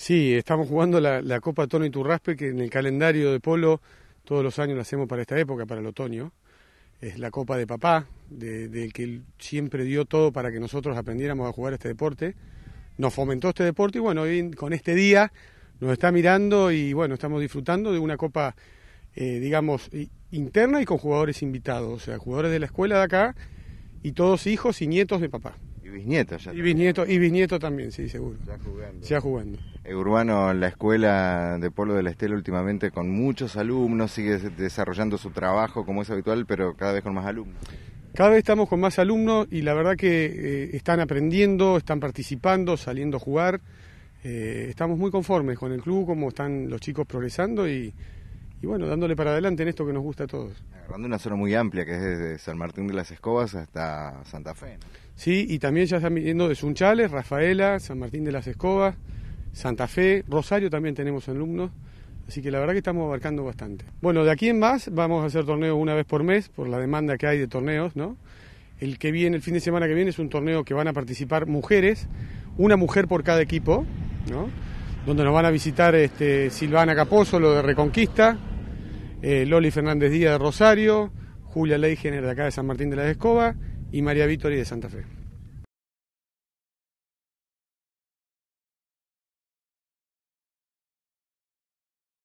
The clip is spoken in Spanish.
Sí, estamos jugando la, Copa Tono y Turraspe, que en el calendario de polo todos los años la hacemos para esta época, para el otoño. Es la Copa de Papá, del que siempre dio todo para que nosotros aprendiéramos a jugar este deporte. Nos fomentó este deporte y bueno, hoy con este día nos está mirando y bueno, estamos disfrutando de una Copa, eh, digamos, interna y con jugadores invitados, o sea, jugadores de la escuela de acá y todos hijos y nietos de papá. Y bisnieto ya. Y bisnieto, y bisnieto también, sí, seguro. Ya jugando. Ya jugando. El eh, urbano, la escuela de Polo de la Estela últimamente con muchos alumnos, sigue desarrollando su trabajo como es habitual, pero cada vez con más alumnos. Cada vez estamos con más alumnos y la verdad que eh, están aprendiendo, están participando, saliendo a jugar. Eh, estamos muy conformes con el club, cómo están los chicos progresando y, y bueno, dándole para adelante en esto que nos gusta a todos. Agarrando una zona muy amplia que es desde San Martín de las Escobas hasta Santa Fe. Sí, y también ya están viniendo de Sunchales, Rafaela, San Martín de las Escobas, Santa Fe, Rosario también tenemos alumnos. Así que la verdad que estamos abarcando bastante. Bueno, de aquí en más vamos a hacer torneos una vez por mes por la demanda que hay de torneos, ¿no? El que viene, el fin de semana que viene es un torneo que van a participar mujeres, una mujer por cada equipo, ¿no? Donde nos van a visitar este, Silvana Caposo, lo de Reconquista, eh, Loli Fernández Díaz de Rosario, Julia Leigener de acá de San Martín de la Escoba y María Víctori de Santa Fe.